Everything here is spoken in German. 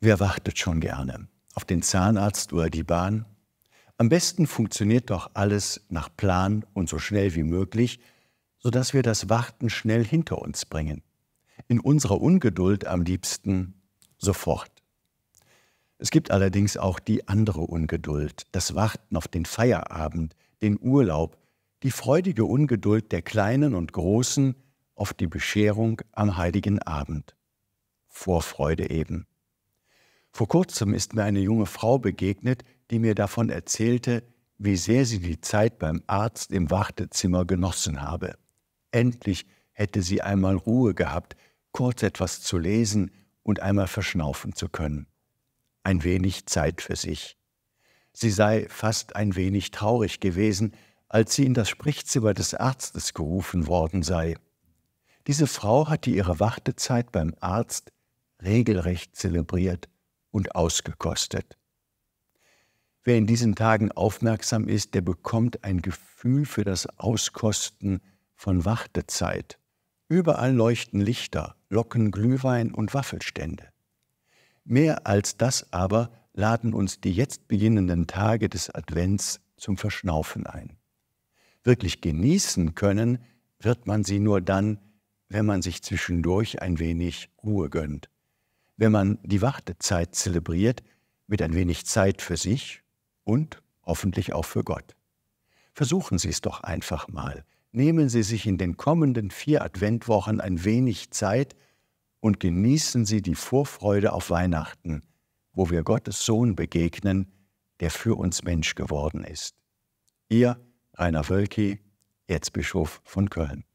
Wer wartet schon gerne? Auf den Zahnarzt oder die Bahn? Am besten funktioniert doch alles nach Plan und so schnell wie möglich, sodass wir das Warten schnell hinter uns bringen. In unserer Ungeduld am liebsten sofort. Es gibt allerdings auch die andere Ungeduld, das Warten auf den Feierabend, den Urlaub, die freudige Ungeduld der Kleinen und Großen auf die Bescherung am heiligen Abend. Vorfreude eben. Vor kurzem ist mir eine junge Frau begegnet, die mir davon erzählte, wie sehr sie die Zeit beim Arzt im Wartezimmer genossen habe. Endlich hätte sie einmal Ruhe gehabt, kurz etwas zu lesen und einmal verschnaufen zu können. Ein wenig Zeit für sich. Sie sei fast ein wenig traurig gewesen, als sie in das Sprichzimmer des Arztes gerufen worden sei. Diese Frau hatte ihre Wartezeit beim Arzt regelrecht zelebriert und ausgekostet. Wer in diesen Tagen aufmerksam ist, der bekommt ein Gefühl für das Auskosten von Wartezeit. Überall leuchten Lichter, locken Glühwein und Waffelstände. Mehr als das aber laden uns die jetzt beginnenden Tage des Advents zum Verschnaufen ein. Wirklich genießen können wird man sie nur dann, wenn man sich zwischendurch ein wenig Ruhe gönnt wenn man die Wartezeit zelebriert mit ein wenig Zeit für sich und hoffentlich auch für Gott. Versuchen Sie es doch einfach mal. Nehmen Sie sich in den kommenden vier Adventwochen ein wenig Zeit und genießen Sie die Vorfreude auf Weihnachten, wo wir Gottes Sohn begegnen, der für uns Mensch geworden ist. Ihr Rainer Wölki, Erzbischof von Köln.